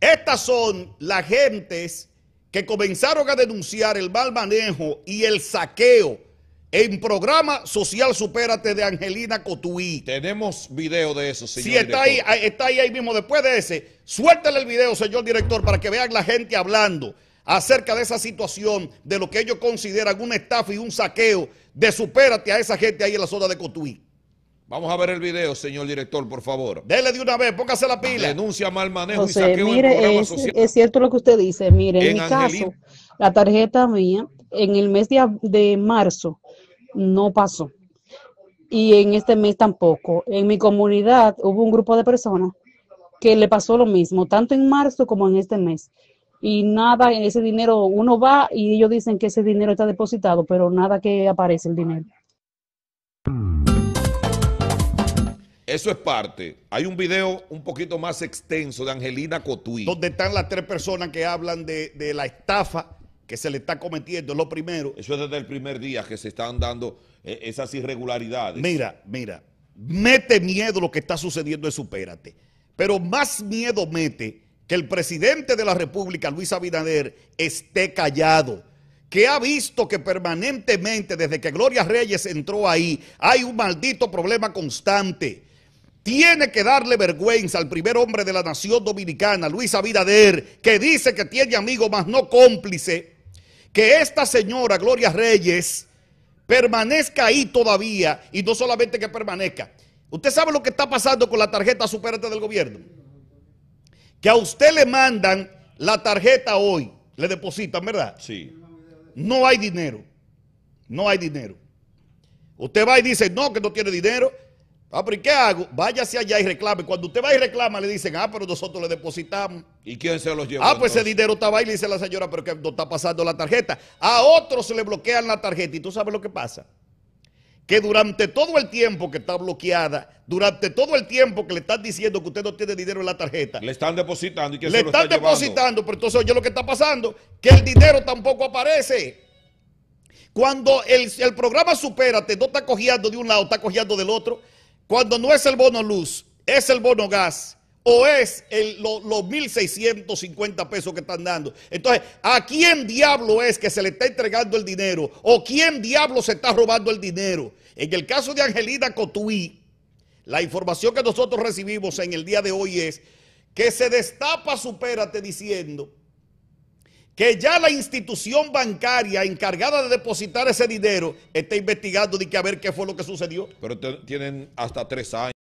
Estas son las gentes que comenzaron a denunciar el mal manejo y el saqueo en programa Social Supérate de Angelina Cotuí. Tenemos video de eso, señor. Sí, está ahí, está ahí, mismo. Después de ese, suéltale el video, señor director, para que vean la gente hablando acerca de esa situación, de lo que ellos consideran un estafa y un saqueo de Supérate a esa gente ahí en la zona de Cotuí. Vamos a ver el video, señor director, por favor. Dele de una vez, póngase la pila. Denuncia mal manejo y mire, es, cierto lo que usted dice. Mire, en, mi caso, la tarjeta mía en el mes de, marzo no pasó. Y en este mes tampoco. En mi comunidad hubo un grupo de personas que le pasó lo mismo, tanto en marzo como en este mes. Y nada, ese dinero, uno va y ellos dicen que ese dinero está depositado, pero nada que aparece el dinero. Eso es parte. Hay un video un poquito más extenso de Angelina Cotuí. Donde están las tres personas que hablan de, la estafa que se le está cometiendo, lo primero. Eso es desde el primer día que se están dando eh, esas irregularidades. Mira, mira, mete miedo lo que está sucediendo en Supérate. Pero más miedo mete que el presidente de la República, Luis Abinader, esté callado que ha visto que permanentemente desde que Gloria Reyes entró ahí hay un maldito problema constante tiene que darle vergüenza al primer hombre de la nación dominicana, Luis Abinader, que dice que tiene amigo, más no cómplice, que esta señora, Gloria Reyes, permanezca ahí todavía y no solamente que permanezca. Usted sabe lo que está pasando con la tarjeta superante del gobierno. Que a usted le mandan la tarjeta hoy, le depositan, ¿verdad? Sí. No hay dinero. No hay dinero. Usted va y dice, no, que no tiene dinero. Ah, pero ¿y qué hago? Váyase allá y reclame. Cuando usted va y reclama, le dicen, ah, pero nosotros le depositamos. ¿Y quién se los lleva? Ah, pues ese dinero estaba ahí, le dice la señora, pero que no está pasando la tarjeta. A otros se le bloquean la tarjeta. ¿Y tú sabes lo que pasa? Que durante todo el tiempo que está bloqueada, durante todo el tiempo que le están diciendo que usted no tiene dinero en la tarjeta. Le están depositando y que le están depositando, pero entonces oye lo que está pasando, que el dinero tampoco aparece. Cuando el, el programa te no está cogiendo de un lado, está cogiendo del otro cuando no es el bono luz, es el bono gas o es el, los 1.650 pesos que están dando. Entonces, ¿a quién diablo es que se le está entregando el dinero? ¿O quién diablo se está robando el dinero? En el caso de Angelina Cotuí, la información que nosotros recibimos en el día de hoy es que se destapa, supérate, diciendo que ya la institución bancaria encargada de depositar ese dinero está investigando de que a ver qué fue lo que sucedió. Pero tienen hasta tres años.